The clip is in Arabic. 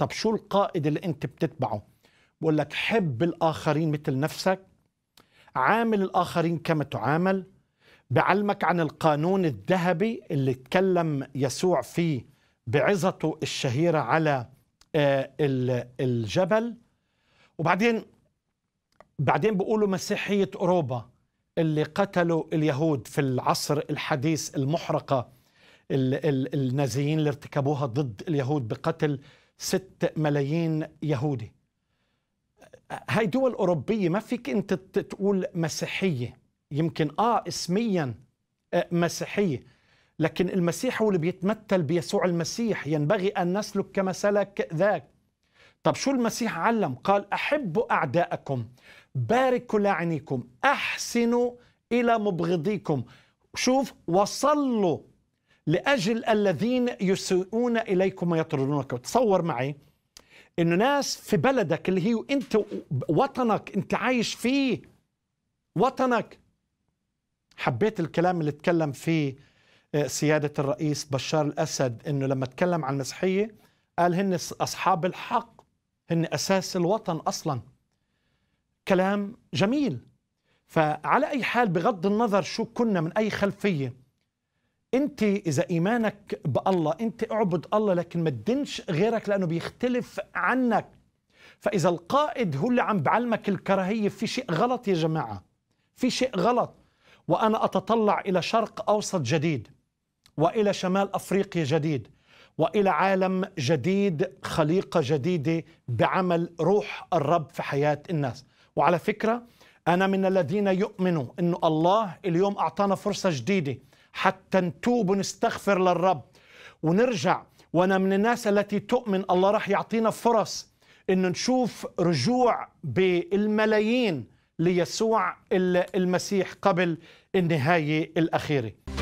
طب شو القائد اللي انت بتتبعه بقول لك حب الاخرين مثل نفسك عامل الاخرين كما تعامل بعلمك عن القانون الذهبي اللي تكلم يسوع فيه بعظته الشهيره على آه، الجبل وبعدين بعدين بيقولوا مسيحيه اوروبا اللي قتلوا اليهود في العصر الحديث المحرقه النازيين اللي ارتكبوها ضد اليهود بقتل ست ملايين يهودي هاي دول أوروبية ما فيك أنت تقول مسيحية يمكن آه اسميا آه، مسيحية لكن المسيح هو اللي بيتمثل بيسوع المسيح ينبغي أن نسلك كما سلك ذاك طب شو المسيح علم قال أحبوا أعداءكم باركوا لاعنيكم أحسنوا إلى مبغضيكم شوف وصلوا لأجل الذين يسيئون إليكم ويطردونك تصور معي إنه ناس في بلدك اللي هي أنت وطنك أنت عايش فيه وطنك حبيت الكلام اللي تكلم فيه آه، سيادة الرئيس بشار الأسد أنه لما تكلم عن المسيحية قال هن أصحاب الحق هن أساس الوطن أصلا كلام جميل فعلى أي حال بغض النظر شو كنا من أي خلفية انت اذا ايمانك بالله انت اعبد الله لكن ما تدنش غيرك لانه بيختلف عنك فاذا القائد هو اللي عم بعلمك الكراهيه في شيء غلط يا جماعه في شيء غلط وانا اتطلع الى شرق اوسط جديد والى شمال افريقيا جديد والى عالم جديد خليقه جديده بعمل روح الرب في حياه الناس وعلى فكره انا من الذين يؤمنوا انه الله اليوم اعطانا فرصه جديده حتى نتوب ونستغفر للرب ونرجع وانا من الناس التي تؤمن الله راح يعطينا فرص ان نشوف رجوع بالملايين ليسوع المسيح قبل النهايه الاخيره